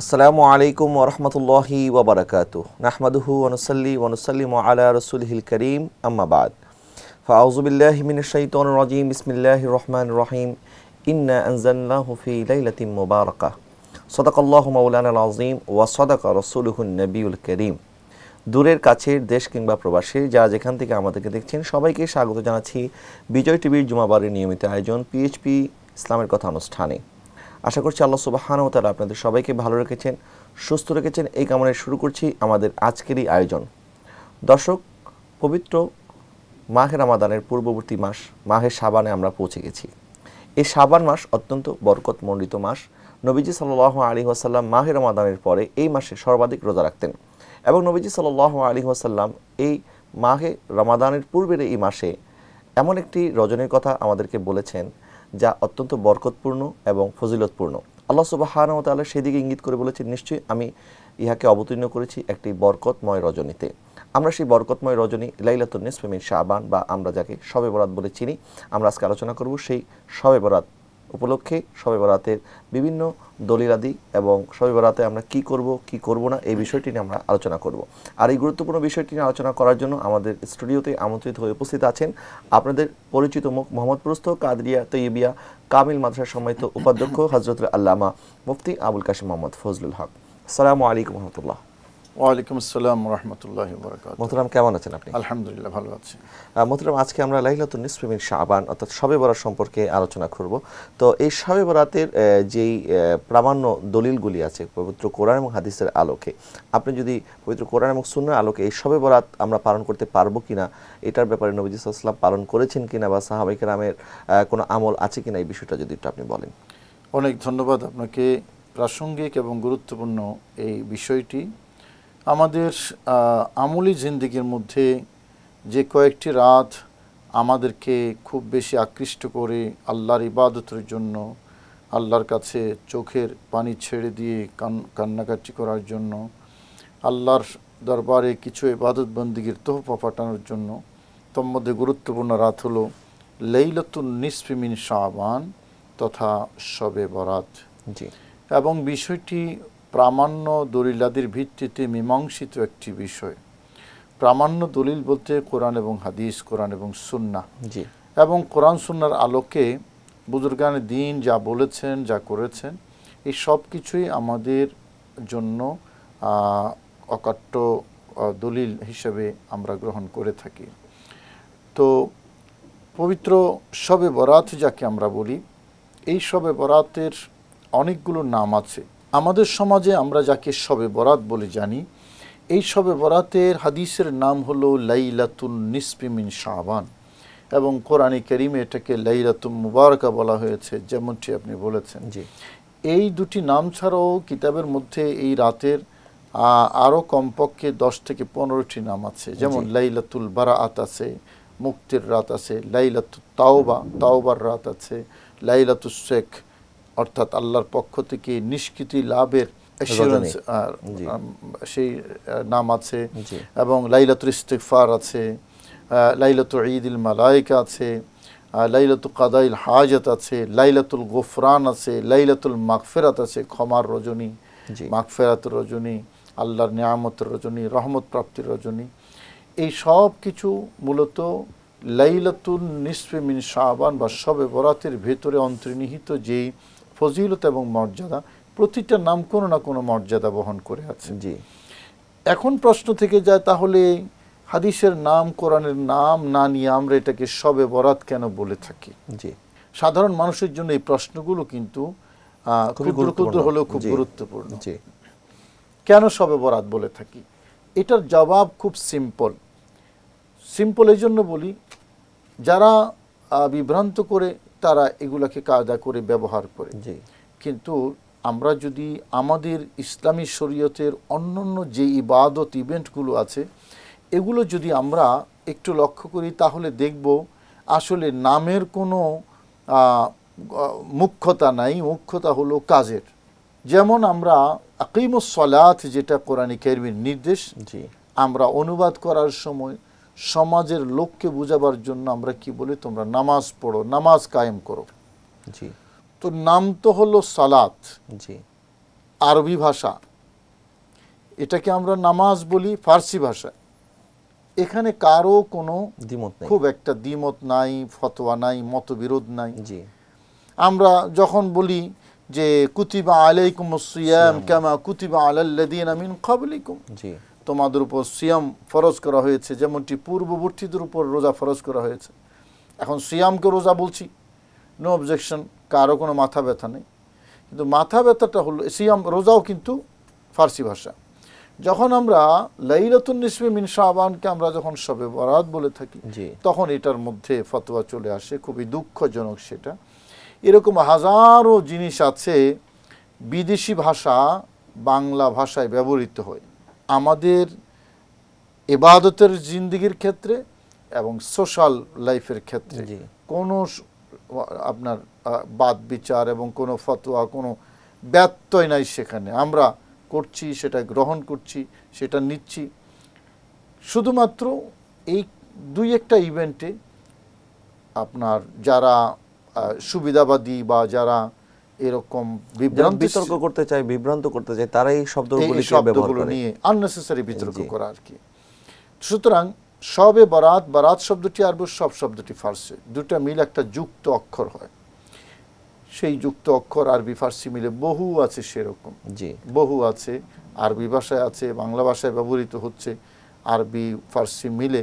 আসসালামু আলাইকুম ওরহমতুল্লাহি ওবরাকাত নাহমাদুহু অনুসল্লি ওনুসলিম আলা রসুলহিল করিম আম্মাবাদ ফাউজুবিল্লাহমিনশাইতন রজিম ইসমিল্লাহ রহমান রহিম ইন্না আনজাল্লাহফি লাইলাতিম মুবারকা সদাকল্লাহ মৌলানা আজিম ওয়া সদাকা রসুলহুন নবীউল করিম দূরের কাছের দেশ কিংবা প্রবাসে যা যেখান থেকে আমাদেরকে দেখছেন সবাইকে স্বাগত জানাচ্ছি বিজয় টিভির জুমাবারের নিয়মিত আয়োজন পিএইচপি ইসলামের কথা অনুষ্ঠানে আশা করছি আল্লাহ সুবাহানও তারা আপনাদের সবাইকে ভালো রেখেছেন সুস্থ রেখেছেন এই কামনায় শুরু করছি আমাদের আজকেরই আয়োজন দর্শক পবিত্র মাহে রামাদানের পূর্ববর্তী মাস মাহে সাবানে আমরা পৌঁছে গেছি এই সাবান মাস অত্যন্ত বরকতমণ্ডিত মাস নবীজি সাল্লাহ আলী ওয়াসাল্লাম মাহে রমাদানের পরে এই মাসে সর্বাধিক রোজা রাখতেন এবং নবীজি সাল্লাহ আলী ওয়াসাল্লাম এই মাহে রমাদানের পূর্বের এই মাসে এমন একটি রজনীর কথা আমাদেরকে বলেছেন যা অত্যন্ত বরকতপূর্ণ এবং ফজিলতপূর্ণ আল্লাহ সুবাহানও তাল্লাহ সেদিকে ইঙ্গিত করে বলেছেন নিশ্চয়ই আমি ইহাকে অবতীর্ণ করেছি একটি বরকতময় রজনীতে আমরা সেই বরকতময় রজনী লাইলাতুল নিসফেমিন শাহবান বা আমরা যাকে শবে বরাত বলে চিনি আমরা আজকে আলোচনা করব সেই শবে বরাত উপলক্ষে শবে বরাতের বিভিন্ন দলিলাদি এবং শবে বরাতে আমরা কি করব কি করব না এই বিষয়টি নিয়ে আমরা আলোচনা করব আর এই গুরুত্বপূর্ণ বিষয়টি নিয়ে আলোচনা করার জন্য আমাদের স্টুডিওতে আমন্ত্রিত হয়ে উপস্থিত আছেন আপনাদের পরিচিত মুখ মোহাম্মদ প্রস্ত কাদরিয়া তৈবিয়া কামিল মাদ্রাসার সম্মানিত উপাধ্যক্ষ হজরত আল্লামা মুফতি আবুল কাশিম মোহাম্মদ ফজলুল হক সালামু আলাইকুম রহমতুল্লাহ ওয়ালাইকুম আসসালাম রহমতুল্লাহ মোহতরাম কেমন আছেন আপনি আলহামদুলিল্লাহ ভালো আছি মোহতরাম আজকে আমরা লাইলাতুল নিসফিমিন শাহবান অর্থাৎ সবে বরাত সম্পর্কে আলোচনা করব তো এই শবে বরাতের যেই প্রামাণ্য দলিলগুলি আছে পবিত্র কোরআন এবং হাদিসের আলোকে আপনি যদি পবিত্র কোরআন এবং সুন্নার আলোকে এই সবে বরাত আমরা পালন করতে পারবো কিনা এটার ব্যাপারে নবীজ ইসলাম পালন করেছেন কিনা বা সাহাবাইকে রামের কোনো আমল আছে কিনা এই বিষয়টা যদি একটু আপনি বলেন অনেক ধন্যবাদ আপনাকে প্রাসঙ্গিক এবং গুরুত্বপূর্ণ এই বিষয়টি আমাদের আমলি জিন্দিগির মধ্যে যে কয়েকটি রাত আমাদেরকে খুব বেশি আকৃষ্ট করে আল্লাহর ইবাদতের জন্য আল্লাহর কাছে চোখের পানি ছেড়ে দিয়ে কান কান্নাকাটি করার জন্য আল্লাহর দরবারে কিছু ইবাদত বন্দিগির তোহফা পাঠানোর জন্য মধ্যে গুরুত্বপূর্ণ রাত হলো লেইলতুল নিসফিমিন শাহবান তথা শবে বরাত এবং বিষয়টি প্রামাণ্য দলিলাদির ভিত্তিতে মীমাংসিত একটি বিষয় প্রামাণ্য দলিল বলতে কোরআন এবং হাদিস কোরআন এবং সুন্না এবং কোরআন সুন্নার আলোকে বুজুর্গান দিন যা বলেছেন যা করেছেন এই সব কিছুই আমাদের জন্য অকাট্য দলিল হিসেবে আমরা গ্রহণ করে থাকি তো পবিত্র শবে বরাত যাকে আমরা বলি এই শবে বরাতের অনেকগুলো নাম আছে আমাদের সমাজে আমরা যাকে শবে বরাত বলে জানি এই শবে বরাতের হাদিসের নাম হলো লাইলাতুন নিসপিমিন শাহবান এবং কোরআনে করিমে এটাকে লাইলাতুম মুবারকা বলা হয়েছে যেমনটি আপনি বলেছেন জি এই দুটি নাম ছাড়াও কিতাবের মধ্যে এই রাতের আরও কমপক্ষে দশ থেকে পনেরোটি নাম আছে যেমন লাইলাতুল বারাআত আছে মুক্তির রাত আছে লাইলাতুল তাওবা তাওবার রাত আছে লাইলাতুল শেখ অর্থাৎ আল্লাহর পক্ষ থেকে নিষ্কৃতি লাভের সেই নাম আছে এবং লাইলাত ইস্তিকফার আছে লাইলাত ঈদ ইল মালায়কা আছে লাইলাত কাদাইল হাজত আছে লাইলাতুল গোফরান আছে লাইলাতুল মাকফেরাত আছে ক্ষমার রজনী মাকফেরাত রজনী আল্লাহর নিয়ামতের রজনী রহমত প্রাপ্তির রজনী এই সব কিছু মূলত লাইলাতুল নিসফে মিন শাহবান বা সবে বরাতের ভেতরে অন্তর্নিহিত যেই ফজিলত এবং মর্যাদা প্রতিটা নাম কোনো না কোনো মর্যাদা বহন করে আছে জি এখন প্রশ্ন থেকে যায় তাহলে হাদিসের নাম কোরআনের নাম না নিয়ে আমরা এটাকে সবে বরাত কেন বলে থাকি জি সাধারণ মানুষের জন্য এই প্রশ্নগুলো কিন্তু হলেও খুব গুরুত্বপূর্ণ কেন সবে বরাত বলে থাকি এটার জবাব খুব সিম্পল সিম্পল এই জন্য বলি যারা বিভ্রান্ত করে তারা এগুলাকে কায়দা করে ব্যবহার করে কিন্তু আমরা যদি আমাদের ইসলামী শরীয়তের অন্যান্য যে ইবাদত ইভেন্টগুলো আছে এগুলো যদি আমরা একটু লক্ষ্য করি তাহলে দেখব আসলে নামের কোনো মুখ্যতা নাই মুখ্যতা হলো কাজের যেমন আমরা আকিমসলাথ যেটা কোরআন নির্দেশ আমরা অনুবাদ করার সময় সমাজের লোককে বুঝাবার জন্য আমরা কি বলি তোমরা নামাজ পড়ো নামাজ কায়েম করো জি তো নাম তো হলো সালাত জি আরবি ভাষা এটাকে আমরা নামাজ বলি ফার্সি ভাষা এখানে কারো কোনো দ্বিমত খুব একটা দ্বিমত নাই ফতোয়া নাই মতবিরোধ নাই জি আমরা যখন বলি যে কুতিবা আলাইকুম সিয়াম কামা কুতিবা আলাল্লাযিনা মিন ক্বাবলিকুম জি তোমাদের উপর সিয়াম ফরজ করা হয়েছে যেমনটি পূর্ববর্তীদের উপর রোজা ফরজ করা হয়েছে এখন সিয়ামকে রোজা বলছি নো অবজেকশন কারো কোনো মাথা ব্যথা নেই কিন্তু মাথা ব্যথাটা হলো সিয়াম রোজাও কিন্তু ফার্সি ভাষা যখন আমরা লাইলাতুন নিসমি মিন শাহবানকে আমরা যখন সবে বরাত বলে থাকি তখন এটার মধ্যে ফতোয়া চলে আসে খুবই দুঃখজনক সেটা এরকম হাজারো জিনিস আছে বিদেশি ভাষা বাংলা ভাষায় ব্যবহৃত হয় আমাদের এবাদতের জিন্দিগির ক্ষেত্রে এবং সোশ্যাল লাইফের ক্ষেত্রে কোনো আপনার বাদ বিচার এবং কোনো ফতোয়া কোনো ব্যত্যয় নাই সেখানে আমরা করছি সেটা গ্রহণ করছি সেটা নিচ্ছি শুধুমাত্র এই দুই একটা ইভেন্টে আপনার যারা সুবিধাবাদী বা যারা এরকম বিভ্রান্ত বিতর্ক করতে চায় বিভ্রান্ত করতে চায় তারা এই শব্দগুলি শব্দগুলো নিয়ে আননেসেসারি বিতর্ক করা আর কি সুতরাং সবে বরাত বারাত শব্দটি আরব সব শব্দটি ফার্সি দুটা মিল একটা যুক্ত অক্ষর হয় সেই যুক্ত অক্ষর আরবি ফার্সি মিলে বহু আছে সেরকম জি বহু আছে আরবি ভাষায় আছে বাংলা ভাষায় ব্যবহৃত হচ্ছে আরবি ফার্সি মিলে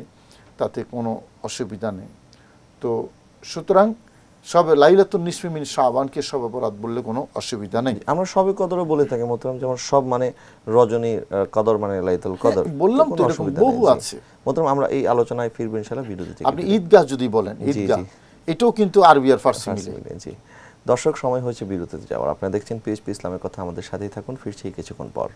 তাতে কোনো অসুবিধা নেই তো সুতরাং সবে লাইলাতুন নিসফি মিন শাহবানকে সব অপরাধ বললে কোনো অসুবিধা নেই আমরা সবে কদরও বলে থাকি মোহতারাম যেমন সব মানে রজনী কদর মানে লাইতুল হ্যাঁ, কদর বললাম তো এরকম বহু আছে মোহতারাম আমরা এই আলোচনায় ফিরব ইনশাআল্লাহ দিতে আপনি ঈদগাহ যদি বলেন ঈদগাহ এটাও কিন্তু আরবি আর ফারসি মিলে জি দর্শক সময় হয়েছে বিরতিতে যাওয়ার আপনারা দেখছেন পিএসপি ইসলামের কথা আমাদের সাথেই থাকুন ফিরছি কিছুক্ষণ পর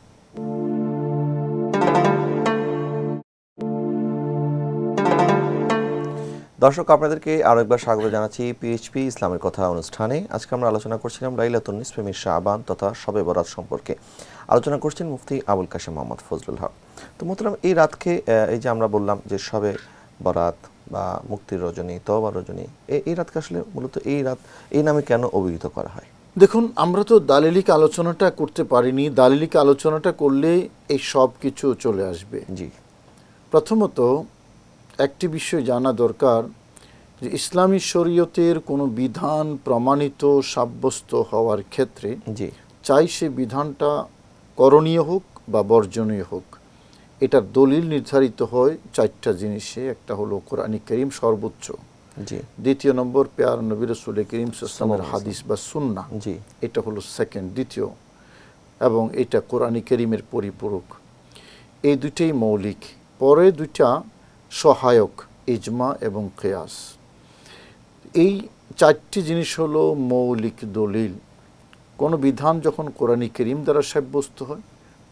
দর্শক আপনাদেরকে আরও একবার স্বাগত জানাচ্ছি পিএইচপি ইসলামের কথা অনুষ্ঠানে আজকে আমরা আলোচনা করছিলাম লাইলাতুল নিসফেমির শাহবান তথা শবে বরাত সম্পর্কে আলোচনা করছেন মুফতি আবুল কাশেম মোহাম্মদ ফজলুল হক তো মোতরাম এই রাতকে এই যে আমরা বললাম যে শবে বরাত বা মুক্তির রজনী তবা রজনী এই রাতকে আসলে মূলত এই রাত এই নামে কেন অভিহিত করা হয় দেখুন আমরা তো দালিলিক আলোচনাটা করতে পারিনি দালিলিক আলোচনাটা করলে এই সব কিছু চলে আসবে জি প্রথমত একটি বিষয় জানা দরকার যে ইসলামী শরীয়তের কোনো বিধান প্রমাণিত সাব্যস্ত হওয়ার ক্ষেত্রে চাই সে বিধানটা করণীয় হোক বা বর্জনীয় হোক এটার দলিল নির্ধারিত হয় চারটা জিনিসে একটা হলো কোরআন করিম সর্বোচ্চ দ্বিতীয় নম্বর পেয়ার নবির করিম সুসলামের হাদিস বা সুন্না এটা হলো সেকেন্ড দ্বিতীয় এবং এটা কোরআন করিমের পরিপূরক এই দুইটাই মৌলিক পরে দুইটা সহায়ক ইজমা এবং কেয়াস এই চারটি জিনিস হলো মৌলিক দলিল কোনো বিধান যখন কোরআনি করিম দ্বারা সাব্যস্ত হয়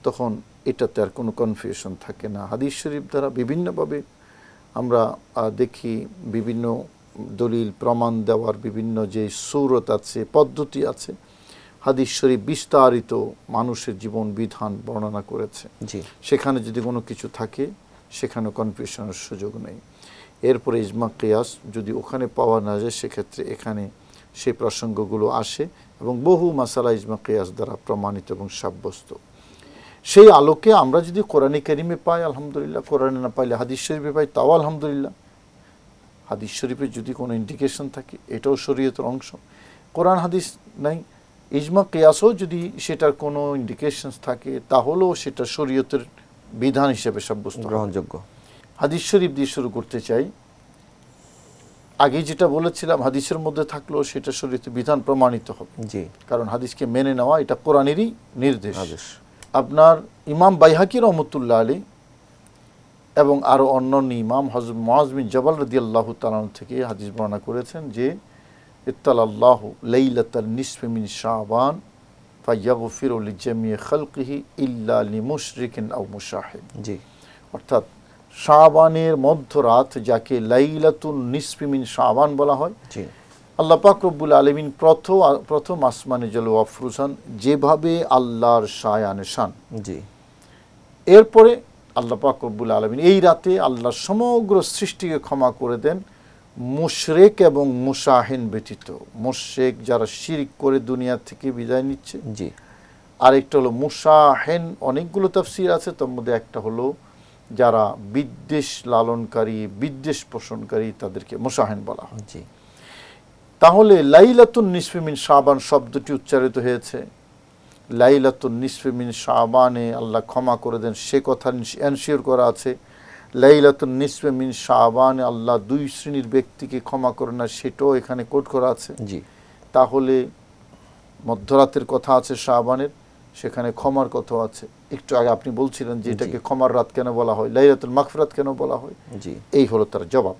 তখন এটাতে আর কোনো কনফিউশন থাকে না হাদিস শরীফ দ্বারা বিভিন্নভাবে আমরা দেখি বিভিন্ন দলিল প্রমাণ দেওয়ার বিভিন্ন যে সৌরত আছে পদ্ধতি আছে হাদিস শরীফ বিস্তারিত মানুষের জীবন বিধান বর্ণনা করেছে সেখানে যদি কোনো কিছু থাকে সেখানে কনফিউশনের সুযোগ নেই এরপরে ইজমা কিয়াস যদি ওখানে পাওয়া না যায় সেক্ষেত্রে এখানে সেই প্রসঙ্গগুলো আসে এবং বহু মাসালা ইজমা কিয়াস দ্বারা প্রমাণিত এবং সাব্যস্ত সেই আলোকে আমরা যদি কোরআনে কেরিমে পাই আলহামদুলিল্লাহ কোরআনে না পাইলে হাদিস শরীফে পাই তাও আলহামদুলিল্লাহ হাদিস শরীফে যদি কোনো ইন্ডিকেশন থাকে এটাও শরীয়তের অংশ কোরআন হাদিস নাই ইজমা কেয়াসও যদি সেটার কোনো ইন্ডিকেশন থাকে তাহলেও সেটা শরীয়তের বিধান হিসেবে সাব্যস্ত গ্রহণযোগ্য হাদিস শরীফ দিয়ে শুরু করতে চাই আগে যেটা বলেছিলাম হাদিসের মধ্যে থাকলেও সেটা শরীরে বিধান প্রমাণিত হবে জি কারণ হাদিসকে মেনে নেওয়া এটা কোরআনেরই নির্দেশ আপনার ইমাম বাইহাকি রহমতুল্লাহ আলী এবং আরও অন্যান্য ইমাম হজ মহাজমিন জবাল রদি আল্লাহ তালান থেকে হাদিস বর্ণনা করেছেন যে ইত্তাল আল্লাহ লাইলাতাল নিসফেমিন শাহবান ফাইয়াগফির জামিয়ে খালকিহি ইল্লা লিমুশরিকিন আউ মুশাহিদ জি অর্থাৎ শাহবানের মধ্যরাত যাকে লাইলাতুন নিসফিমিন শাহবান বলা হয় জি আল্লাহ পাকরবুল আলমিন প্রথম প্রথম আসমানে জল আফরুসান যেভাবে আল্লাহর শায়ানে শান জি এরপরে আল্লাহ পাকরবুল আলমিন এই রাতে আল্লাহ সমগ্র সৃষ্টিকে ক্ষমা করে দেন মুশরেক এবং মুসাহিন ব্যতীত মুশেক যারা শিরিক করে দুনিয়া থেকে বিদায় নিচ্ছে জি আরেকটা হলো মুসাহেন অনেকগুলো তাফসির আছে তার মধ্যে একটা হলো যারা বিদ্বেষ লালনকারী বিদ্বেষ পোষণকারী তাদেরকে মুসাহেন বলা হয় জি তাহলে লাইলাতুন নিসফিমিন শাহবান শব্দটি উচ্চারিত হয়েছে লাইলাতুন নিসফিমিন শাহবানে আল্লাহ ক্ষমা করে দেন সে কথা এনশিওর করা আছে লাইলাতুন নিসবে মিন শাহবান আল্লাহ দুই শ্রেণীর ব্যক্তিকে ক্ষমা করে না সেটাও এখানে কোট করা আছে জি তাহলে মধ্যরাতের কথা আছে শাহবানের সেখানে ক্ষমার কথা আছে একটু আগে আপনি বলছিলেন যে এটাকে ক্ষমার রাত কেন বলা হয় লাইলাতুল মাগফিরাত কেন বলা হয় জি এই হলো তার জবাব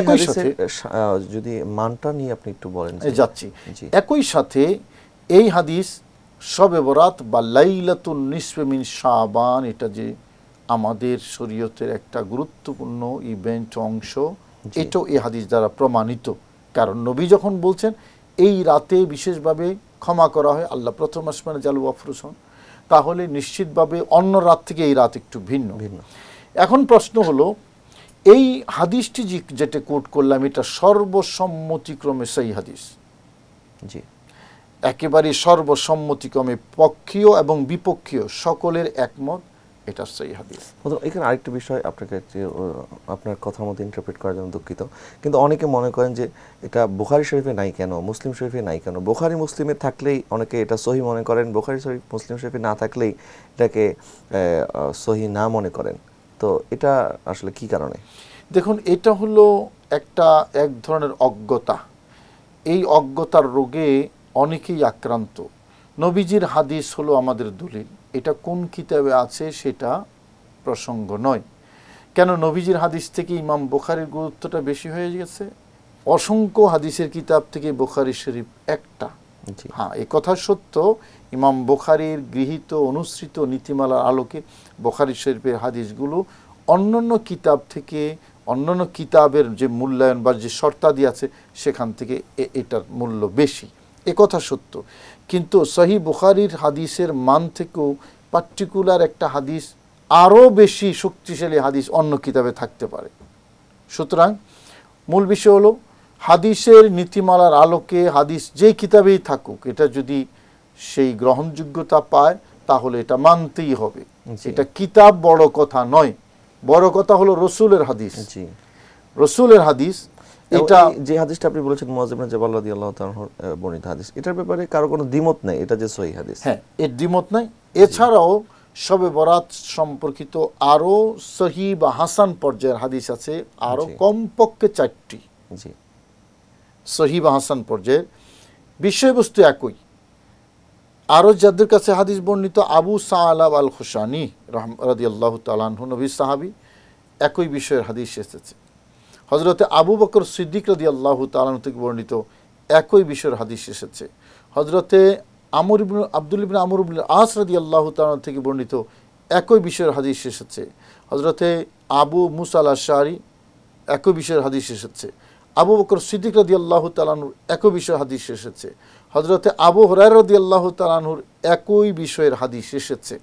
একই সাথে যদি মানটা নিয়ে আপনি একটু বলেন যাচ্ছি একই সাথে এই হাদিস সবে বরাত বা লাইলাতুন নিসবে মিন শাবান এটা যে আমাদের শরীয়তের একটা গুরুত্বপূর্ণ ইভেন্ট অংশ এটাও এই হাদিস দ্বারা প্রমাণিত কারণ নবী যখন বলছেন এই রাতে বিশেষভাবে ক্ষমা করা হয় আল্লাহ প্রথম আসমানে জালু আফরুস হন তাহলে নিশ্চিতভাবে অন্য রাত থেকে এই রাত একটু ভিন্ন ভিন্ন এখন প্রশ্ন হলো এই হাদিসটি যে যেটা কোট করলাম এটা সর্বসম্মতিক্রমে সেই হাদিস জি একেবারে সর্বসম্মতিক্রমে পক্ষীয় এবং বিপক্ষীয় সকলের একমত এটা সেই হাদিস এখানে আরেকটা বিষয় আপনাকে আপনার কথা মতো ইন্টারপ্রেট করার জন্য দুঃখিত কিন্তু অনেকে মনে করেন যে এটা বোখারি শরীফে নাই কেন মুসলিম শরীফে নাই কেন বোখারি মুসলিমে থাকলেই অনেকে এটা সহি মনে করেন বোখারি শরীফ মুসলিম শরীফে না থাকলেই এটাকে সহি না মনে করেন তো এটা আসলে কি কারণে দেখুন এটা হলো একটা এক ধরনের অজ্ঞতা এই অজ্ঞতার রোগে অনেকেই আক্রান্ত নবীজির হাদিস হলো আমাদের দলিল এটা কোন কিতাবে আছে সেটা প্রসঙ্গ নয় কেন নবীজির হাদিস থেকে ইমাম বোখারির গুরুত্বটা বেশি হয়ে গেছে অসংখ্য হাদিসের কিতাব থেকে বোখারি শরীফ একটা হ্যাঁ এ কথা সত্য ইমাম বোখারির গৃহীত অনুসৃত নীতিমালার আলোকে বোখারি শরীফের হাদিসগুলো অন্যান্য কিতাব থেকে অন্যান্য কিতাবের যে মূল্যায়ন বা যে শর্তাদি আছে সেখান থেকে এটার মূল্য বেশি এ কথা সত্য কিন্তু সহি বুখারির হাদিসের মান থেকেও পার্টিকুলার একটা হাদিস আরও বেশি শক্তিশালী হাদিস অন্য কিতাবে থাকতে পারে সুতরাং মূল বিষয় হলো হাদিসের নীতিমালার আলোকে হাদিস যেই কিতাবেই থাকুক এটা যদি সেই গ্রহণযোগ্যতা পায় তাহলে এটা মানতেই হবে এটা কিতাব বড় কথা নয় বড় কথা হলো রসুলের হাদিস রসুলের হাদিস এটা যে হাদিসটা আপনি বলেছেন মুয়াজ ইবনে জাবাল রাদিয়াল্লাহু তাআলার বর্ণিত হাদিস এটার ব্যাপারে কারো কোনো দ্বিমত নাই এটা যে সহি হাদিস হ্যাঁ এর দ্বিমত নাই এছাড়াও শবে বরাত সম্পর্কিত আরো সহি বা হাসান পর্যায়ের হাদিস আছে আরও কমপক্ষে চারটি জি সহি বা হাসান পর্যায়ের বিষয়বস্তু একই আরো যাদের কাছে হাদিস বর্ণিত আবু সাহালাব আল খুশানি রাদিয়াল্লাহু তাআলা আনহু নবী সাহাবী একই বিষয়ের হাদিস এসেছে হজরতে আবু বকর সিদ্দিক রদি আল্লাহ তালান থেকে বর্ণিত একই বিষয়ের হাদিস এসেছে হজরতে আমর ইবনু আবদুল ইবিন আমর ইবিন আস রদি আল্লাহ তালান থেকে বর্ণিত একই বিষয়ের হাদিস এসেছে হজরতে আবু মুসাল শাহরি একই বিষয়ের হাদিস এসেছে আবু বকর সিদ্দিক রদি আল্লাহ তালানুর একই বিষয়ের হাদিস এসেছে হজরতে আবু হরারদি আল্লাহ তালাহুর একই বিষয়ের হাদিস এসেছে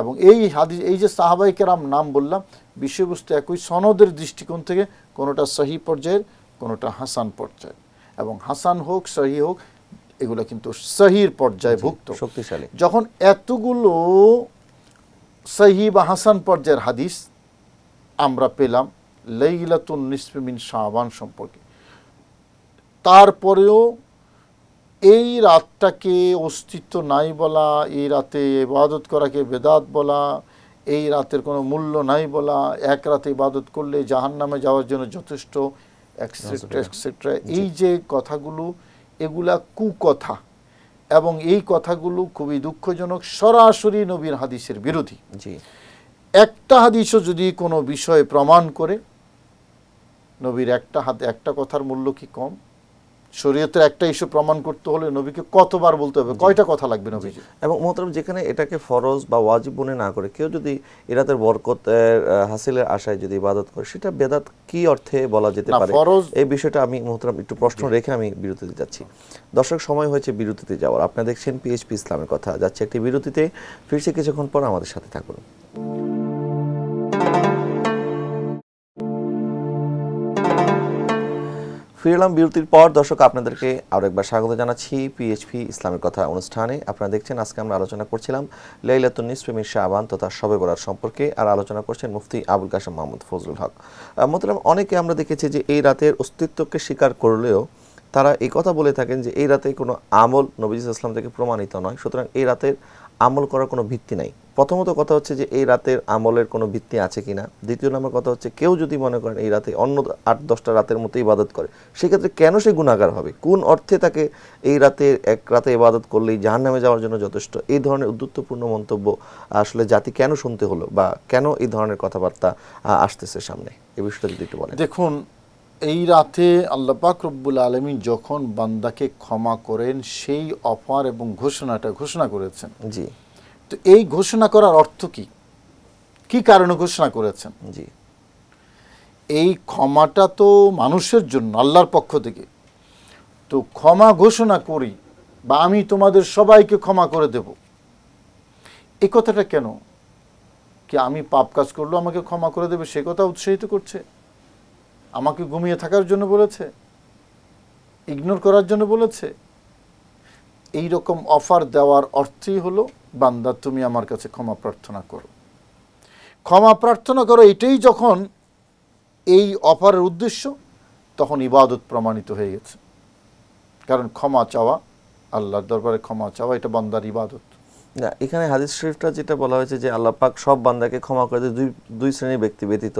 এবং এই হাদিস এই যে সাহাবাইকেরাম নাম বললাম বিষয়বস্তু একই সনদের দৃষ্টিকোণ থেকে কোনোটা সহি পর্যায়ের কোনোটা হাসান পর্যায়ের এবং হাসান হোক সহি হোক এগুলো কিন্তু সহির পর্যায়ে ভুক্ত শক্তিশালী যখন এতগুলো সহি বা হাসান পর্যায়ের হাদিস আমরা পেলাম লেইলাতুন নিসমিন শাহবান সম্পর্কে তারপরেও এই রাতটাকে অস্তিত্ব নাই বলা এই রাতে ইবাদত করাকে বেদাত বলা এই রাতের কোনো মূল্য নাই বলা এক রাতে ইবাদত করলে জাহান নামে যাওয়ার জন্য যথেষ্ট এক্সেট্রা এক্সেট্রা এই যে কথাগুলো এগুলা কুকথা এবং এই কথাগুলো খুবই দুঃখজনক সরাসরি নবীর হাদিসের বিরোধী একটা হাদিসও যদি কোনো বিষয়ে প্রমাণ করে নবীর একটা হাত একটা কথার মূল্য কি কম শরীয়তের একটা ইস্যু প্রমাণ করতে হলে নবীকে কতবার বলতে হবে কয়টা কথা লাগবে নবী এবং মোহতরম যেখানে এটাকে ফরজ বা ওয়াজিব মনে না করে কেউ যদি এরাতের বরকতের হাসিলের আশায় যদি ইবাদত করে সেটা বেদাত কি অর্থে বলা যেতে পারে ফরজ এই বিষয়টা আমি মোহতরম একটু প্রশ্ন রেখে আমি বিরতিতে যাচ্ছি দর্শক সময় হয়েছে বিরতিতে যাওয়ার আপনারা দেখছেন পিএইচপি ইসলামের কথা যাচ্ছে একটি বিরতিতে ফিরছে কিছুক্ষণ পর আমাদের সাথে থাকুন ফিরলাম বিরতির পর দর্শক আপনাদেরকে আরও একবার স্বাগত জানাচ্ছি পিএইচপি ইসলামের কথা অনুষ্ঠানে আপনারা দেখছেন আজকে আমরা আলোচনা করছিলাম নিস প্রেমীর শাহবান তথা সবে বরার সম্পর্কে আর আলোচনা করছেন মুফতি আবুল কাসম মাহমুদ ফজলুল হক মতলাম অনেকে আমরা দেখেছি যে এই রাতের অস্তিত্বকে স্বীকার করলেও তারা এই কথা বলে থাকেন যে এই রাতে কোনো আমল নবীজ ইসলাম থেকে প্রমাণিত নয় সুতরাং এই রাতের আমল করার কোনো ভিত্তি নাই প্রথমত কথা হচ্ছে যে এই রাতের আমলের কোনো ভিত্তি আছে কি না দ্বিতীয় নম্বর কথা হচ্ছে কেউ যদি মনে করেন এই রাতে অন্য আট দশটা রাতের মতো ইবাদত করে সেক্ষেত্রে কেন সে গুণাগার হবে কোন অর্থে তাকে এই রাতে এক রাতে ইবাদত করলেই জাহান নামে যাওয়ার জন্য যথেষ্ট এই ধরনের উদ্যুত্বপূর্ণ মন্তব্য আসলে জাতি কেন শুনতে হলো বা কেন এই ধরনের কথাবার্তা আসতেছে সামনে এ বিষয়টা যদি একটু বলেন দেখুন এই রাতে আল্লাপাক রব্বুল আলমী যখন বান্দাকে ক্ষমা করেন সেই অফার এবং ঘোষণাটা ঘোষণা করেছেন জি তো এই ঘোষণা করার অর্থ কি কি কারণে ঘোষণা করেছেন জি এই ক্ষমাটা তো মানুষের জন্য আল্লাহর পক্ষ থেকে তো ক্ষমা ঘোষণা করি বা আমি তোমাদের সবাইকে ক্ষমা করে দেব এই কথাটা কেন কি আমি পাপ কাজ করলো আমাকে ক্ষমা করে দেবে সে কথা উৎসাহিত করছে আমাকে ঘুমিয়ে থাকার জন্য বলেছে ইগনোর করার জন্য বলেছে এই রকম অফার দেওয়ার অর্থই হলো বান্দা তুমি আমার কাছে ক্ষমা প্রার্থনা করো ক্ষমা প্রার্থনা করো এটাই যখন এই অফারের উদ্দেশ্য তখন ইবাদত প্রমাণিত হয়ে গেছে কারণ ক্ষমা চাওয়া আল্লাহর দরবারে ক্ষমা চাওয়া এটা বান্দার ইবাদত না এখানে হাদিস শরীফটা যেটা বলা হয়েছে যে আল্লাহ পাক সব বান্দাকে ক্ষমা করে দুই দুই শ্রেণীর ব্যক্তি ব্যতীত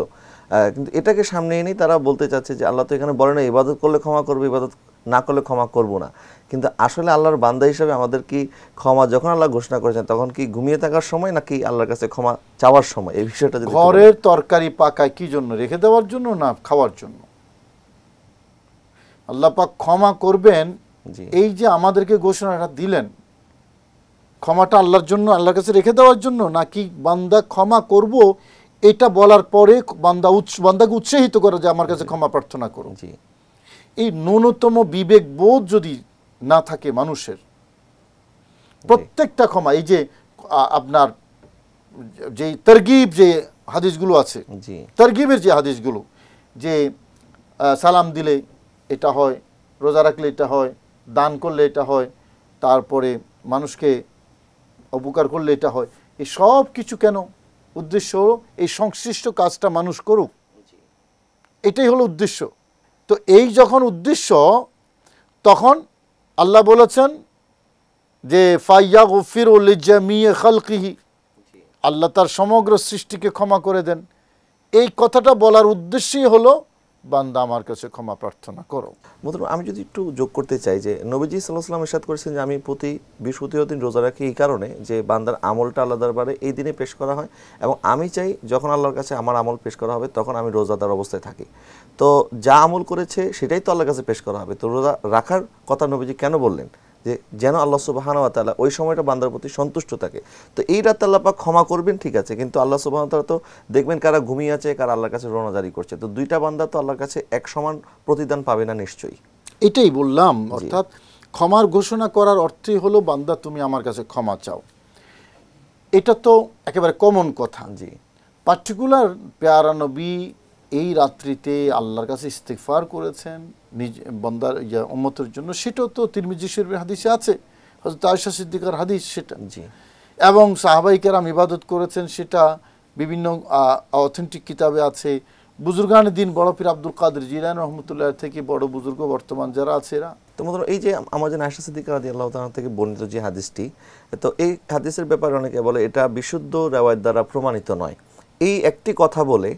কিন্তু এটাকে সামনে এনেই তারা বলতে চাচ্ছে যে আল্লাহ তো এখানে বলে না ইবাদত করলে ক্ষমা করবে ইবাদত না করলে ক্ষমা করব না কিন্তু আসলে আল্লাহর বান্দা হিসাবে আমাদের কি ক্ষমা যখন আল্লাহ ঘোষণা করেছেন তখন কি ঘুমিয়ে থাকার সময় নাকি আল্লাহর কাছে ক্ষমা চাওয়ার সময় এই বিষয়টা যদি ঘরের তরকারি পাকায় কি জন্য রেখে দেওয়ার জন্য না খাওয়ার জন্য আল্লাহ পাক ক্ষমা করবেন এই যে আমাদেরকে ঘোষণাটা দিলেন ক্ষমাটা আল্লাহর জন্য আল্লাহর কাছে রেখে দেওয়ার জন্য নাকি বান্দা ক্ষমা করব এটা বলার পরে বান্দা উৎস বান্দাকে উৎসাহিত করা যে আমার কাছে ক্ষমা প্রার্থনা করুন জি এই ন্যূনতম বিবেক বোধ যদি না থাকে মানুষের প্রত্যেকটা ক্ষমা এই যে আপনার যে তরগিব যে হাদিসগুলো আছে তরগিবের যে হাদিসগুলো যে সালাম দিলে এটা হয় রোজা রাখলে এটা হয় দান করলে এটা হয় তারপরে মানুষকে অপকার করলে এটা হয় এই সব কিছু কেন উদ্দেশ্য এই সংশ্লিষ্ট কাজটা মানুষ করুক এটাই হলো উদ্দেশ্য তো এই যখন উদ্দেশ্য তখন আল্লাহ বলেছেন যে ফাইয়া গফির মিয়ে খালকিহি আল্লাহ তার সমগ্র সৃষ্টিকে ক্ষমা করে দেন এই কথাটা বলার উদ্দেশ্যই হলো বান্দা আমার কাছে ক্ষমা প্রার্থনা করো মধুর আমি যদি একটু যোগ করতে চাই যে নবীজি সাল্লাহাম ইসাদ করেছেন যে আমি প্রতি বৃহস্পতিবার দিন রোজা রাখি এই কারণে যে বান্দার আমলটা আল্লাহ দরবারে এই দিনে পেশ করা হয় এবং আমি চাই যখন আল্লাহর কাছে আমার আমল পেশ করা হবে তখন আমি রোজাদার অবস্থায় থাকি তো যা আমল করেছে সেটাই তো আল্লাহর কাছে পেশ করা হবে তো রোজা রাখার কথা নবীজি কেন বললেন যে যেন আল্লাহ সুবাহানা তালা ওই সময়টা বান্দার প্রতি সন্তুষ্ট থাকে তো এই রাতে আল্লাপা ক্ষমা করবেন ঠিক আছে কিন্তু আল্লাহ সুবাহান তালা তো দেখবেন কারা ঘুমিয়ে আছে কারা আল্লাহর কাছে রোনা জারি করছে তো দুইটা বান্দা তো আল্লাহর কাছে এক সমান প্রতিদান পাবে না নিশ্চয়ই এটাই বললাম অর্থাৎ ক্ষমার ঘোষণা করার অর্থই হলো বান্দা তুমি আমার কাছে ক্ষমা চাও এটা তো একেবারে কমন কথা জি পার্টিকুলার পেয়ারা নবী এই রাত্রিতে আল্লাহর কাছে ইস্তেকফার করেছেন নিজ বন্দার ইয়া উম্মতের জন্য সেটাও তো তিরমিজি শরীফের হাদিসে আছে হজরত আয়সা সিদ্দিকার হাদিস সেটা জি এবং সাহাবাই ইবাদত করেছেন সেটা বিভিন্ন অথেন্টিক কিতাবে আছে বুজুর্গান দিন বড় পীর আব্দুল কাদের জিলান রহমতুল্লাহ থেকে বড় বুজুর্গ বর্তমান যারা আছে এরা তোমাদের এই যে আমাদের আশা সিদ্দিক রাজি আল্লাহ তালা থেকে বর্ণিত যে হাদিসটি তো এই হাদিসের ব্যাপারে অনেকে বলে এটা বিশুদ্ধ রেওয়ায়ত দ্বারা প্রমাণিত নয় এই একটি কথা বলে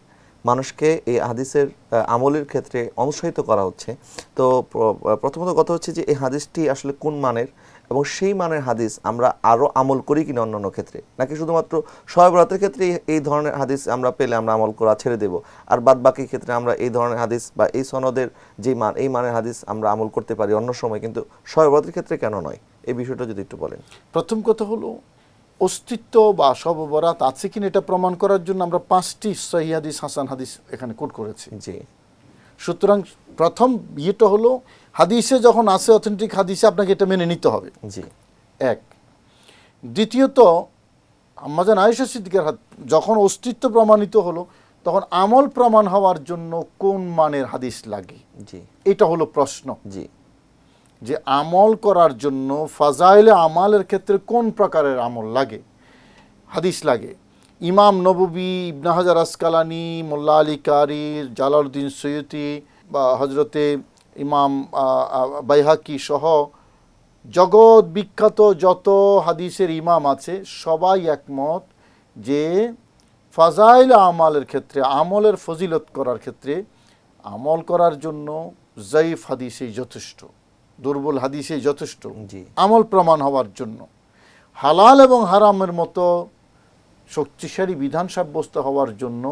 মানুষকে এই হাদিসের আমলের ক্ষেত্রে অনুসাহিত করা হচ্ছে তো প্রথমত কথা হচ্ছে যে এই হাদিসটি আসলে কোন মানের এবং সেই মানের হাদিস আমরা আরও আমল করি কিনা অন্যান্য ক্ষেত্রে নাকি শুধুমাত্র সয়বরাতের ক্ষেত্রে এই ধরনের হাদিস আমরা পেলে আমরা আমল করা ছেড়ে দেব আর বাদ বাকি ক্ষেত্রে আমরা এই ধরনের হাদিস বা এই সনদের যে মান এই মানের হাদিস আমরা আমল করতে পারি অন্য সময় কিন্তু সয়বরাতের ক্ষেত্রে কেন নয় এই বিষয়টা যদি একটু বলেন প্রথম কথা হলো অস্তিত্ব বা সববরাত আছে কিনা এটা প্রমাণ করার জন্য আমরা পাঁচটি সহি হাদিস হাসান হাদিস এখানে কোট করেছি জি সুতরাং প্রথম ইয়েটা হলো হাদিসে যখন আছে অথেন্টিক হাদিসে আপনাকে এটা মেনে নিতে হবে জি এক দ্বিতীয়ত আমাদের আয়ুষ সিদ্দিকের হাত যখন অস্তিত্ব প্রমাণিত হলো তখন আমল প্রমাণ হওয়ার জন্য কোন মানের হাদিস লাগে জি এটা হলো প্রশ্ন জি যে আমল করার জন্য ফাজাইলে আমালের ক্ষেত্রে কোন প্রকারের আমল লাগে হাদিস লাগে ইমাম নববী ইবনা হাজার আসকালানি মোল্লা আলী কারির জালালউদ্দিন সৈয়দি বা হজরতে ইমাম বাইহাকি সহ জগৎ বিখ্যাত যত হাদিসের ইমাম আছে সবাই একমত যে ফাজাইল আমালের ক্ষেত্রে আমলের ফজিলত করার ক্ষেত্রে আমল করার জন্য জয়ীফ হাদিসেই যথেষ্ট দুর্বল হাদিসে যথেষ্ট আমল প্রমাণ হওয়ার জন্য হালাল এবং হারামের মতো শক্তিশালী বিধান সাব্যস্ত হওয়ার জন্য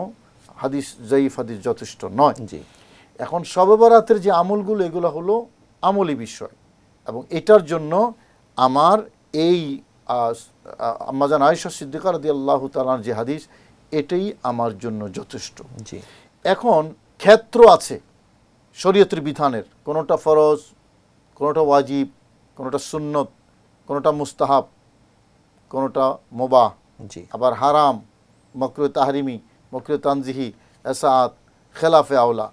হাদিস জয়ীফ হাদিস যথেষ্ট নয় এখন সববরাতের যে আমলগুলো এগুলো হলো আমলি বিষয় এবং এটার জন্য আমার এই মাজান আয়সা সিদ্দিকার দি আল্লাহ তালার যে হাদিস এটাই আমার জন্য যথেষ্ট এখন ক্ষেত্র আছে শরীয়তের বিধানের কোনোটা ফরজ কোনোটা ওয়াজিব কোনোটা সুন্নত কোনোটা মুস্তাহাব কোনোটা মোবা জি আবার হারাম মকরু তাহারিমি মকরু তানজিহি এসাদ খেলাফে আওলা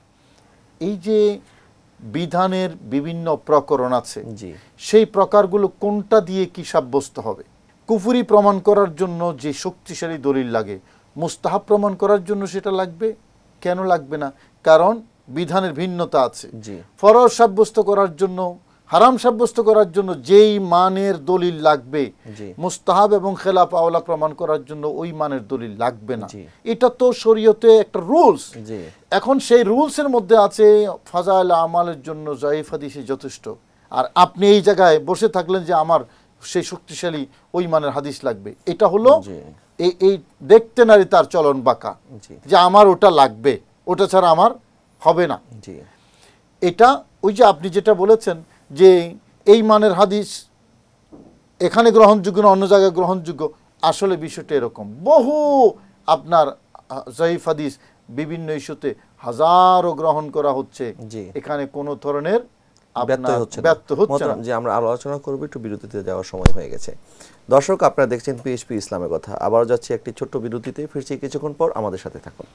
এই যে বিধানের বিভিন্ন প্রকরণ আছে সেই প্রকারগুলো কোনটা দিয়ে কি সাব্যস্ত হবে কুফুরি প্রমাণ করার জন্য যে শক্তিশালী দলিল লাগে মুস্তাহাব প্রমাণ করার জন্য সেটা লাগবে কেন লাগবে না কারণ বিধানের ভিন্নতা আছে ফরজ সাব্যস্ত করার জন্য হারাম সাব্যস্ত করার জন্য যেই মানের দলিল লাগবে মুস্তাহাব এবং খেলাফ আওলা প্রমাণ করার জন্য ওই মানের দলিল লাগবে না এটা তো শরীয়তে একটা রুলস এখন সেই রুলসের মধ্যে আছে ফাজাইল আমালের জন্য জয়েফ হাদিসে যথেষ্ট আর আপনি এই জায়গায় বসে থাকলেন যে আমার সেই শক্তিশালী ওই মানের হাদিস লাগবে এটা হলো এই দেখতে নারী তার চলন বাঁকা যে আমার ওটা লাগবে ওটা ছাড়া আমার হবে না এটা ওই যে আপনি যেটা বলেছেন যে এই মানের হাদিস এখানে গ্রহণযোগ্য না অন্য জায়গায় গ্রহণযোগ্য আসলে বিষয়টা এরকম বহু আপনার জয়ীফ হাদিস বিভিন্ন ইস্যুতে হাজারো গ্রহণ করা হচ্ছে এখানে কোনো ধরনের যে আমরা আলোচনা করব একটু বিরতিতে যাওয়ার সময় হয়ে গেছে দর্শক আপনারা দেখছেন পিএইচপি ইসলামের কথা আবারও যাচ্ছি একটি ছোট্ট বিরতিতে ফিরছি কিছুক্ষণ পর আমাদের সাথে থাকুন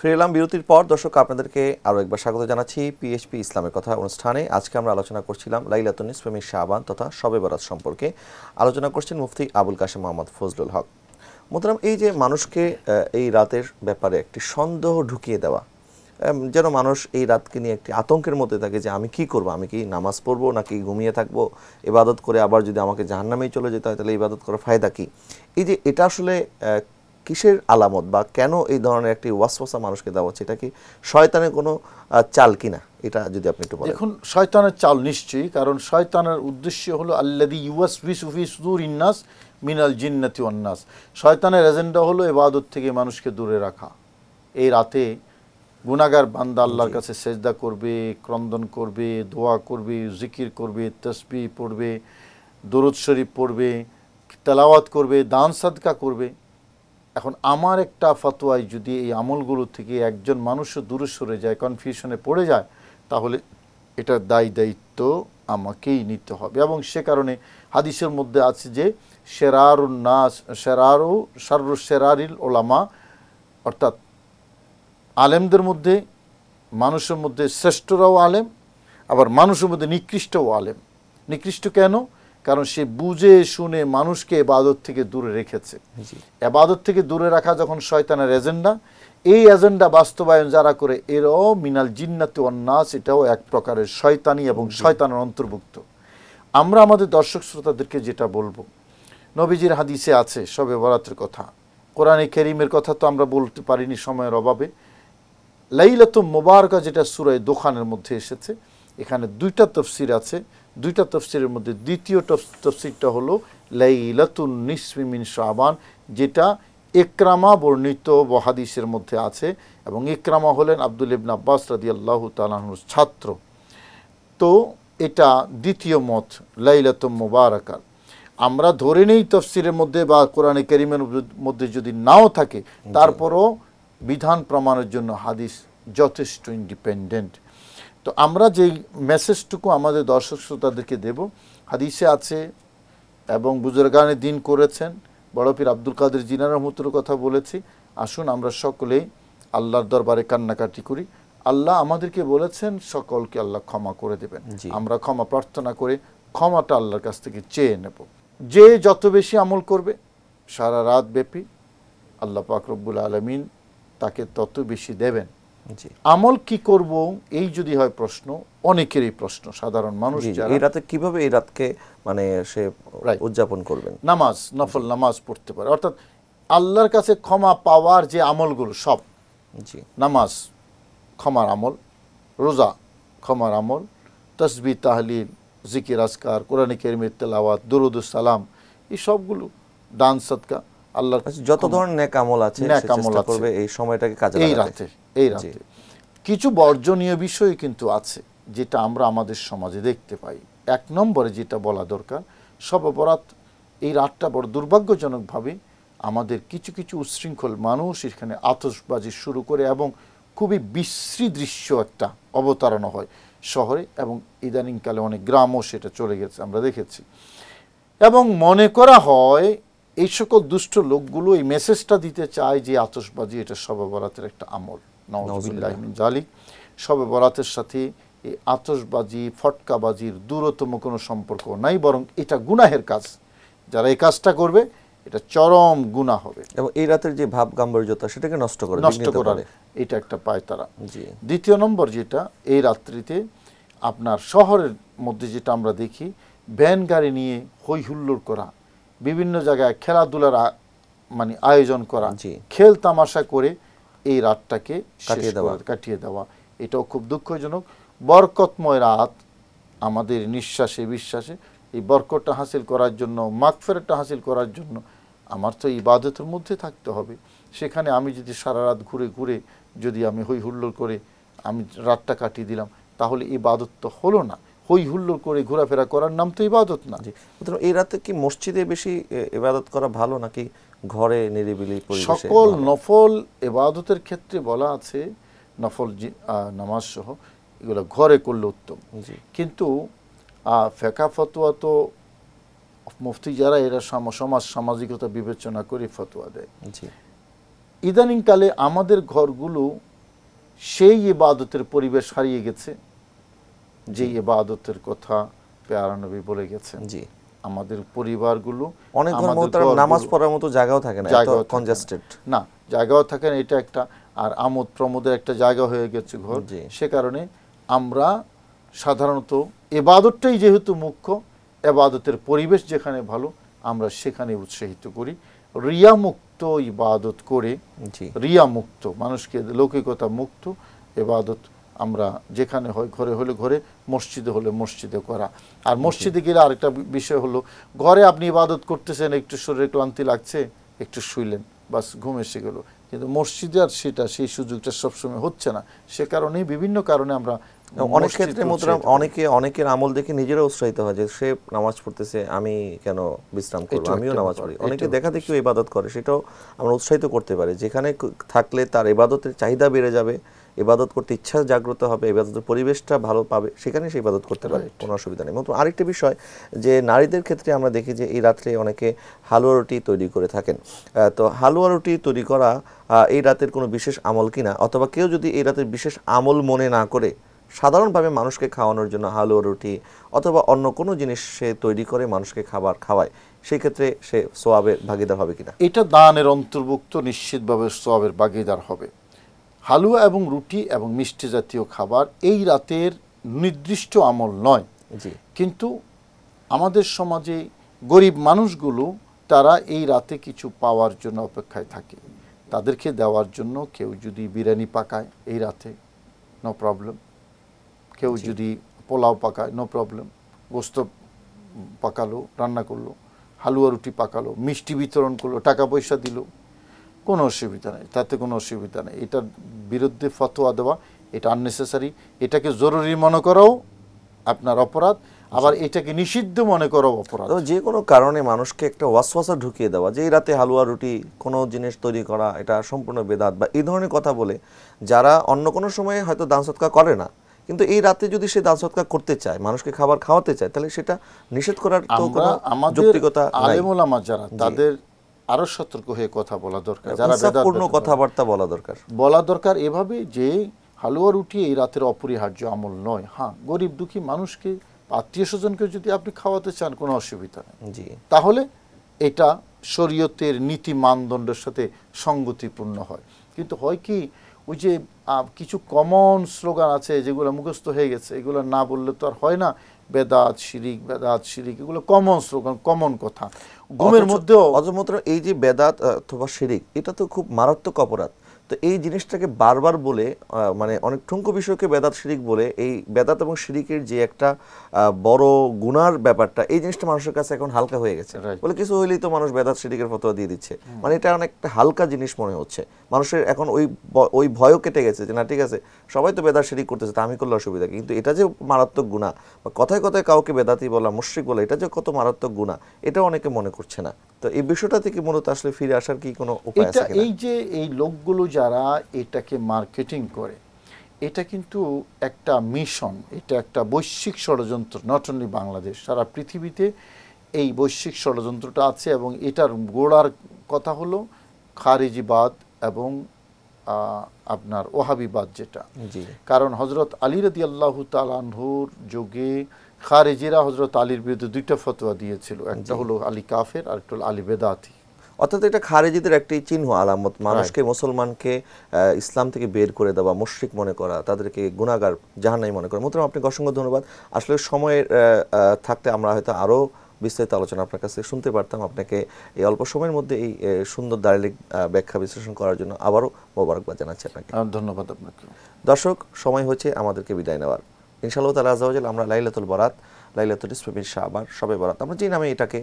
ফিরে এলাম বিরতির পর দর্শক আপনাদেরকে আরও একবার স্বাগত জানাচ্ছি পিএইচপি ইসলামের কথা অনুষ্ঠানে আজকে আমরা আলোচনা করছিলাম লাইলাতুন শ্রমিক শাহবান তথা শবে বরাত সম্পর্কে আলোচনা করছেন মুফতি আবুল কাশেম মোহাম্মদ ফজলুল হক মোতরাম এই যে মানুষকে এই রাতের ব্যাপারে একটি সন্দেহ ঢুকিয়ে দেওয়া যেন মানুষ এই রাতকে নিয়ে একটি আতঙ্কের মধ্যে থাকে যে আমি কি করব আমি কি নামাজ পড়বো নাকি ঘুমিয়ে থাকবো ইবাদত করে আবার যদি আমাকে জাহান্নামেই চলে যেতে হয় তাহলে ইবাদত করার ফায়দা কী এই যে এটা আসলে কিসের আলামত বা কেন এই ধরনের একটি ওয়াসফসা মানুষকে দেওয়া হচ্ছে এটা কি শয়তানের কোনো চাল কিনা এটা যদি আপনি একটু বলেন এখন শয়তানের চাল নিশ্চয়ই কারণ শয়তানের উদ্দেশ্য হলো আল্লাদি ইউয়াস ফি সুদুর ইন্নাস মিনাল জিন্নাতি অন্নাস শয়তানের এজেন্ডা হলো এবাদত থেকে মানুষকে দূরে রাখা এই রাতে গুনাগার বান্দা আল্লাহর কাছে সেজদা করবে ক্রন্দন করবে দোয়া করবে জিকির করবে তসবি পড়বে দরুদ শরীফ পড়বে তেলাওয়াত করবে দান সাদকা করবে এখন আমার একটা ফতোয়ায় যদি এই আমলগুলো থেকে একজন মানুষও দূরে সরে যায় কনফিউশনে পড়ে যায় তাহলে এটার দায় দায়িত্ব আমাকেই নিতে হবে এবং সে কারণে হাদিসের মধ্যে আছে যে সেরার নাস সেরারু সারু সেরারিল ওলামা অর্থাৎ আলেমদের মধ্যে মানুষের মধ্যে শ্রেষ্ঠরাও আলেম আবার মানুষের মধ্যে নিকৃষ্টও আলেম নিকৃষ্ট কেন কারণ সে বুঝে শুনে মানুষকে এবাদত থেকে দূরে রেখেছে এবাদত থেকে দূরে রাখা যখন শয়তানের এজেন্ডা এই এজেন্ডা বাস্তবায়ন যারা করে এর মিনাল জিন্নাতে অন্যাস এটাও এক প্রকারের শয়তানি এবং শয়তানের অন্তর্ভুক্ত আমরা আমাদের দর্শক শ্রোতাদেরকে যেটা বলবো নবীজির হাদিসে আছে সবে বরাতের কথা কোরআনে কেরিমের কথা তো আমরা বলতে পারিনি সময়ের অভাবে লাইলাত মোবারকা যেটা সুরায় দোকানের মধ্যে এসেছে এখানে দুইটা তফসির আছে দুইটা তফসিরের মধ্যে দ্বিতীয় তফসিরটা হলো লাইলাতুন নিসমিমিন শাহবান যেটা একরামা বর্ণিত বহাদিসের মধ্যে আছে এবং একরামা হলেন আব্দুল ইবন আব্বাস রাদি আল্লাহ তালাহুর ছাত্র তো এটা দ্বিতীয় মত লাইলাতুম মোবারকার আমরা ধরে নেই তফসিরের মধ্যে বা কোরআনে করিমের মধ্যে যদি নাও থাকে তারপরও বিধান প্রমাণের জন্য হাদিস যথেষ্ট ইন্ডিপেন্ডেন্ট তো আমরা যে মেসেজটুকু আমাদের দর্শক শ্রোতাদেরকে দেব হাদিসে আছে এবং বুজুর্গানে দিন করেছেন বড় পীর আব্দুল কাদের জিনার মতোর কথা বলেছি আসুন আমরা সকলেই আল্লাহর দরবারে কান্নাকাটি করি আল্লাহ আমাদেরকে বলেছেন সকলকে আল্লাহ ক্ষমা করে দেবেন আমরা ক্ষমা প্রার্থনা করে ক্ষমাটা আল্লাহর কাছ থেকে চেয়ে নেব যে যত বেশি আমল করবে সারা রাত ব্যাপী আল্লাহ পাকরবুল আলমিন তাকে তত বেশি দেবেন আমল কি করব এই যদি হয় প্রশ্ন অনেকেরই প্রশ্ন সাধারণ মানুষ এই রাতে কিভাবে এই রাতকে মানে সে উদযাপন করবেন নামাজ নফল নামাজ পড়তে পারে অর্থাৎ আল্লাহর কাছে ক্ষমা পাওয়ার যে আমলগুলো সব জি নামাজ ক্ষমার আমল রোজা ক্ষমার আমল তসবি তাহলিল জিকির আসকার কোরআন কেরমির তেলাওয়াত দরুদ সালাম এই সবগুলো দান সৎকা আল্লাহর আচ্ছা, যত ধরনের নেক আমল আছে নেক আমল করবে এই সময়টাকে কাজে এই রাতে এই রাতে কিছু বর্জনীয় বিষয় কিন্তু আছে যেটা আমরা আমাদের সমাজে দেখতে পাই এক নম্বরে যেটা বলা দরকার সব অপরাধ এই রাতটা বড় দুর্ভাগ্যজনকভাবে আমাদের কিছু কিছু উশৃঙ্খল মানুষ এখানে আতসবাজি শুরু করে এবং খুবই বিশ্রী দৃশ্য একটা অবতারণা হয় শহরে এবং ইদানিংকালে অনেক গ্রামও সেটা চলে গেছে আমরা দেখেছি এবং মনে করা হয় এই সকল দুষ্ট লোকগুলো এই মেসেজটা দিতে চায় যে আতসবাজি এটা অপরাধের একটা আমল নওয়াজুল্লাহমিন জালিক সবে বরাতের সাথে এই আতসবাজি ফটকাবাজির দূরতম কোনো সম্পর্ক নাই বরং এটা গুনাহের কাজ যারা এই কাজটা করবে এটা চরম গুণা হবে এবং এই রাতের যে ভাব গাম্বর্যতা সেটাকে নষ্ট করে নষ্ট করার এটা একটা পায় তারা দ্বিতীয় নম্বর যেটা এই রাত্রিতে আপনার শহরের মধ্যে যেটা আমরা দেখি ভ্যান গাড়ি নিয়ে হই হুল্লোড় করা বিভিন্ন জায়গায় খেলাধুলার মানে আয়োজন করা খেল তামাশা করে এই রাতটাকে কাটিয়ে দেওয়া কাটিয়ে দেওয়া এটাও খুব দুঃখজনক বরকতময় রাত আমাদের নিঃশ্বাসে বিশ্বাসে এই বরকতটা হাসিল করার জন্য মাকফেরটা হাসিল করার জন্য আমার তো ইবাদতের মধ্যে থাকতে হবে সেখানে আমি যদি সারা রাত ঘুরে ঘুরে যদি আমি হই হুল্লোড় করে আমি রাতটা কাটিয়ে দিলাম তাহলে ইবাদত তো হলো না হই হুল্লোড় করে ঘোরাফেরা করার নাম তো ইবাদত না এই রাতে কি মসজিদে বেশি ইবাদত করা ভালো নাকি ঘরে নিরিবিলি সকল নফল এবাদতের ক্ষেত্রে বলা আছে নফল নামাজ সহ এগুলো ঘরে করলে উত্তম কিন্তু ফেকা ফতোয়া তো মুফতি যারা এরা সমাজ সামাজিকতা বিবেচনা করে ফতোয়া দেয় ইদানিংকালে আমাদের ঘরগুলো সেই এবাদতের পরিবেশ হারিয়ে গেছে যে এবাদতের কথা পেয়ারানবী বলে গেছেন জি আমাদের পরিবারগুলো অনেক নামাজ পড়ার মতো জায়গাও থাকে না কনজেস্টেড না জায়গাও থাকে না এটা একটা আর আমোদ প্রমোদের একটা জায়গা হয়ে গেছে ঘর সে কারণে আমরা সাধারণত এবাদতটাই যেহেতু মুখ্য এবাদতের পরিবেশ যেখানে ভালো আমরা সেখানে উৎসাহিত করি রিয়া মুক্ত ইবাদত করে রিয়া মুক্ত মানুষকে লৌকিকতা মুক্ত এবাদত আমরা যেখানে হয় ঘরে হলে ঘরে মসজিদে হলে মসজিদে করা আর মসজিদে গেলে আরেকটা বিষয় হলো ঘরে আপনি ইবাদত করতেছেন একটু শরীরে ক্লান্তি লাগছে একটু শুইলেন বাস ঘুম এসে গেলো কিন্তু মসজিদে আর সেটা সেই সুযোগটা সবসময় হচ্ছে না সে কারণেই বিভিন্ন কারণে আমরা অনেক ক্ষেত্রে মুদ্রা অনেকে অনেকের আমল দেখে নিজেরা উৎসাহিত হয় যে সে নামাজ পড়তেছে আমি কেন বিশ্রাম করবো আমিও নামাজ পড়ি অনেকে দেখা দেখিও ইবাদত করে সেটাও আমরা উৎসাহিত করতে পারি যেখানে থাকলে তার ইবাদতের চাহিদা বেড়ে যাবে ইবাদত করতে ইচ্ছা জাগ্রত হবে ইবাদতের পরিবেশটা ভালো পাবে সেখানে সে ইবাদত করতে পারে কোনো অসুবিধা নেই মতো আরেকটি বিষয় যে নারীদের ক্ষেত্রে আমরা দেখি যে এই রাত্রে অনেকে হালুয়া রুটি তৈরি করে থাকেন তো হালুয়া রুটি তৈরি করা এই রাতের কোনো বিশেষ আমল কিনা অথবা কেউ যদি এই রাতের বিশেষ আমল মনে না করে সাধারণভাবে মানুষকে খাওয়ানোর জন্য হালুয়া রুটি অথবা অন্য কোনো জিনিস সে তৈরি করে মানুষকে খাবার খাওয়ায় সেক্ষেত্রে সে সোয়াবের ভাগিদার হবে কিনা এটা দানের অন্তর্ভুক্ত নিশ্চিতভাবে সোয়াবের ভাগিদার হবে হালুয়া এবং রুটি এবং মিষ্টি জাতীয় খাবার এই রাতের নির্দিষ্ট আমল নয় কিন্তু আমাদের সমাজে গরিব মানুষগুলো তারা এই রাতে কিছু পাওয়ার জন্য অপেক্ষায় থাকে তাদেরকে দেওয়ার জন্য কেউ যদি বিরিয়ানি পাকায় এই রাতে নো প্রবলেম কেউ যদি পোলাও পাকায় নো প্রবলেম গোস্ত পাকালো রান্না করলো হালুয়া রুটি পাকালো মিষ্টি বিতরণ করলো টাকা পয়সা দিল কোনো অসুবিধা নেই তাতে কোনো অসুবিধা নেই এটার বিরুদ্ধে ফতোয়া দেওয়া এটা আননেসেসারি এটাকে জরুরি মনে করাও আপনার অপরাধ আবার এটাকে নিষিদ্ধ মনে করাও অপরাধ যে কোনো কারণে মানুষকে একটা ওয়াসওয়াসা ঢুকিয়ে দেওয়া যে রাতে হালুয়া রুটি কোনো জিনিস তৈরি করা এটা সম্পূর্ণ বেদাত বা এই ধরনের কথা বলে যারা অন্য কোনো সময়ে হয়তো দান সৎকার করে না কিন্তু এই রাতে যদি সে দান সৎকার করতে চায় মানুষকে খাবার খাওয়াতে চায় তাহলে সেটা নিষেধ করার তো কোনো যৌক্তিকতা আলেমুলামা যারা তাদের আরো সতর্ক হয়ে কথা বলা দরকার যারা পূর্ণ কথাবার্তা বলা দরকার বলা দরকার এভাবে যে হালুয়া রুটি এই রাতের অপরিহার্য আমল নয় হ্যাঁ গরিব দুঃখী মানুষকে আত্মীয় স্বজনকে যদি আপনি খাওয়াতে চান কোনো অসুবিধা নেই জি তাহলে এটা শরীয়তের নীতি মানদণ্ডের সাথে সঙ্গতিপূর্ণ হয় কিন্তু হয় কি ওই যে কিছু কমন স্লোগান আছে যেগুলো মুখস্থ হয়ে গেছে এগুলো না বললে তো আর হয় না বেদাত শিরিক বেদাত শিরিক এগুলো কমন স্লোগান কমন কথা ঘুমের মধ্যেও অজমাত্র এই যে বেদাত অথবা শিরিক এটা তো খুব মারাত্মক অপরাধ তো এই জিনিসটাকে বারবার বলে মানে অনেক ঠুঙ্ক বিষয়কে বেদাত শিরিক বলে এই বেদাত এবং শিরিকের যে একটা বড় গুনার ব্যাপারটা এই জিনিসটা মানুষের কাছে এখন হালকা হয়ে গেছে বলে কিছু হইলেই তো মানুষ বেদাত শিরিকের ফতোয়া দিয়ে দিচ্ছে মানে এটা অনেকটা হালকা জিনিস মনে হচ্ছে মানুষের এখন ওই ওই ভয়ও কেটে গেছে যে না ঠিক আছে সবাই তো বেদাত শিরিক করতেছে তা আমি করলে অসুবিধা কিন্তু এটা যে মারাত্মক গুণা বা কথায় কথায় কাউকে বেদাতি বলা মুশ্রিক বলা এটা যে কত মারাত্মক গুণা এটা অনেকে মনে করছে না তো এই বিষয়টা থেকে মূলত আসলে ফিরে আসার কি কোনো উপায় আছে কিনা এই যে এই লোকগুলো যারা এটাকে মার্কেটিং করে এটা কিন্তু একটা মিশন এটা একটা বৈশ্বিক ষড়যন্ত্র নট অনলি বাংলাদেশ সারা পৃথিবীতে এই বৈশ্বিক ষড়যন্ত্রটা আছে এবং এটার গোড়ার কথা হলো খারিজিবাদ এবং আপনার ওহাবিবাদ যেটা কারণ হজরত আলী রদি আল্লাহ তালানহুর যুগে খারেজিরা হজরত আলীর বিরুদ্ধে দুইটা ফতোয়া দিয়েছিল একটা হলো আলী কাফের আর একটা হলো আলী বেদাতি অর্থাৎ এটা খারেজিদের একটি চিহ্ন আলামত মানুষকে মুসলমানকে ইসলাম থেকে বের করে দেওয়া মুশ্রিক মনে করা তাদেরকে গুণাগার জাহান্নাই মনে করা মোতরাম আপনাকে অসংখ্য ধন্যবাদ আসলে সময়ের থাকতে আমরা হয়তো আরও বিস্তারিত আলোচনা আপনার কাছে শুনতে পারতাম আপনাকে এই অল্প সময়ের মধ্যে এই সুন্দর দারিলিক ব্যাখ্যা বিশ্লেষণ করার জন্য আবারও মোবারকবাদ জানাচ্ছি আপনাকে ধন্যবাদ আপনাকে দর্শক সময় হচ্ছে আমাদেরকে বিদায় নেওয়ার ইনশাল্লাহ তালা আজাল আমরা লাইলাতুল বরাত লাইলাতুল ইসফির শাহবার সবে বরাত আমরা যে নামে এটাকে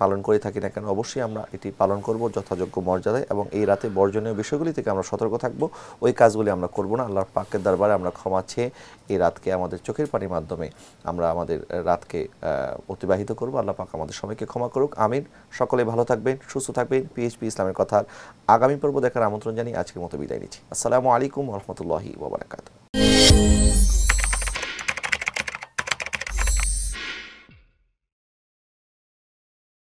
পালন করে থাকি না কেন অবশ্যই আমরা এটি পালন করব যথাযোগ্য মর্যাদায় এবং এই রাতে বর্জনীয় বিষয়গুলি থেকে আমরা সতর্ক থাকব ওই কাজগুলি আমরা করব না আল্লাহর পাকের দরবারে আমরা ক্ষমা চেয়ে এই রাতকে আমাদের চোখের পানির মাধ্যমে আমরা আমাদের রাতকে অতিবাহিত করব আল্লাহ পাক আমাদের সবাইকে ক্ষমা করুক আমির সকলে ভালো থাকবেন সুস্থ থাকবেন পিএইচপি ইসলামের কথার আগামী পর্ব দেখার আমন্ত্রণ জানিয়ে আজকের মতো বিদায় নিচ্ছি আসসালামু আলাইকুম রহমতুল্লাহি ববরাকাত